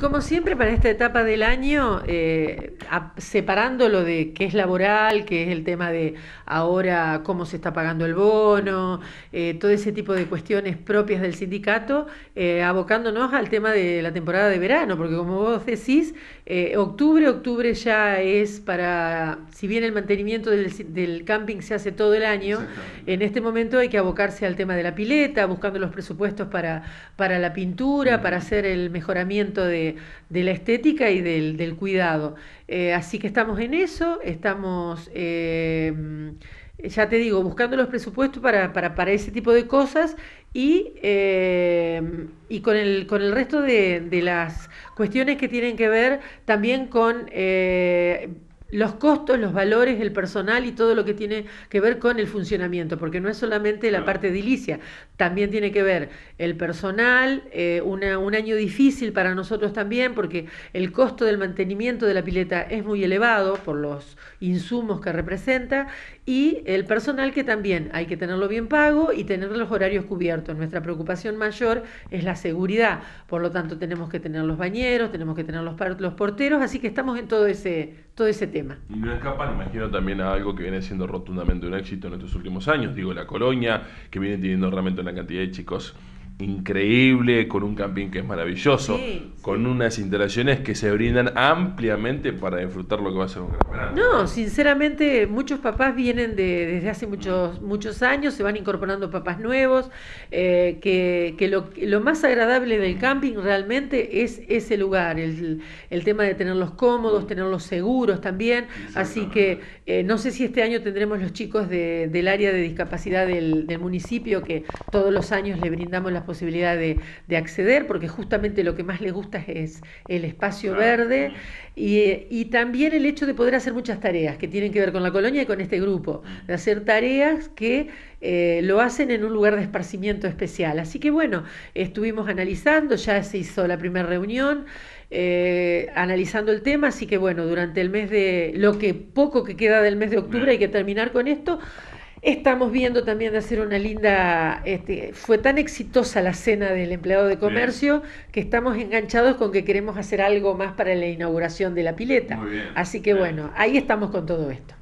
Como siempre para esta etapa del año, eh, separando lo de qué es laboral, que es el tema de ahora cómo se está pagando el bono, eh, todo ese tipo de cuestiones propias del sindicato, eh, abocándonos al tema de la temporada de verano, porque como vos decís, eh, octubre, octubre ya es para, si bien el mantenimiento del, del camping se hace todo el año, en este momento hay que abocarse al tema de la pileta, buscando los presupuestos para, para la pintura, mm. para hacer el mejoramiento de de, la estética y del, cuidado. Eh, así que estamos en eso, estamos, eh, ya te digo, buscando los presupuestos para, para, ese tipo de cosas y, eh, y con, el, con el resto de, de, las cuestiones que tienen que ver también con los costos, los valores, el personal y todo lo que tiene que ver con el funcionamiento, porque no es solamente la parte edilicia, también tiene que ver el personal, eh, un año difícil para nosotros también, porque el costo del mantenimiento de la pileta es muy elevado por los insumos que representa, y el personal que también hay que tenerlo bien pago y tener los horarios cubiertos. Nuestra preocupación mayor es la seguridad, por lo tanto tenemos que tener los bañeros, tenemos que tener los, los porteros, así que estamos en todo ese, todo ese tema. Y no escapan, imagino, también a algo que viene siendo rotundamente un éxito en estos últimos años. Digo, la colonia, que viene teniendo realmente una cantidad de chicos increíble, con un camping que es maravilloso, con unas interacciones que se brindan ampliamente para disfrutar lo que va a ser un gran No, sinceramente muchos papás vienen de, desde hace muchos, muchos años, se van incorporando papás nuevos, eh, que, que lo, lo, más agradable del camping realmente es ese lugar, el, tema de tenerlos cómodos, tenerlos seguros también, así que eh, no sé si este año tendremos los chicos del área de discapacidad del, del municipio que todos los años le brindamos las posibilidad de, acceder, porque justamente lo que más les gusta es el espacio verde eh, y, también el hecho de poder hacer muchas tareas que tienen que ver con la colonia y con este grupo, de hacer tareas que eh, lo hacen en un lugar de esparcimiento especial. Así que bueno, estuvimos analizando, ya se hizo la primera reunión. Eh, analizando el tema, así que bueno, durante el mes de lo que poco que queda del mes de octubre hay que terminar con esto, Estamos viendo también de hacer una linda, este, fue tan exitosa la cena del empleado de comercio que estamos enganchados con que queremos hacer algo más para la inauguración de la pileta. Así que bueno, ahí estamos con todo esto.